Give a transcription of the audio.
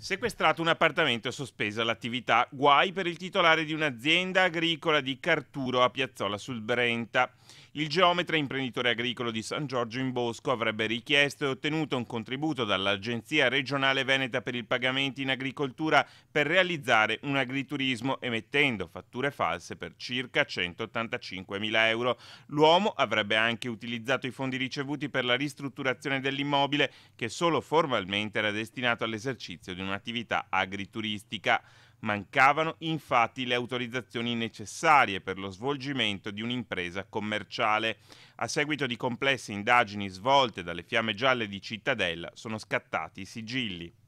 Sequestrato un appartamento e sospesa l'attività, guai per il titolare di un'azienda agricola di Carturo a Piazzola sul Brenta. Il geometra imprenditore agricolo di San Giorgio in Bosco avrebbe richiesto e ottenuto un contributo dall'Agenzia regionale Veneta per i pagamenti in agricoltura per realizzare un agriturismo emettendo fatture false per circa 185.000 euro. L'uomo avrebbe anche utilizzato i fondi ricevuti per la ristrutturazione dell'immobile che solo formalmente era destinato all'esercizio di un un'attività agrituristica. Mancavano infatti le autorizzazioni necessarie per lo svolgimento di un'impresa commerciale. A seguito di complesse indagini svolte dalle fiamme gialle di Cittadella sono scattati i sigilli.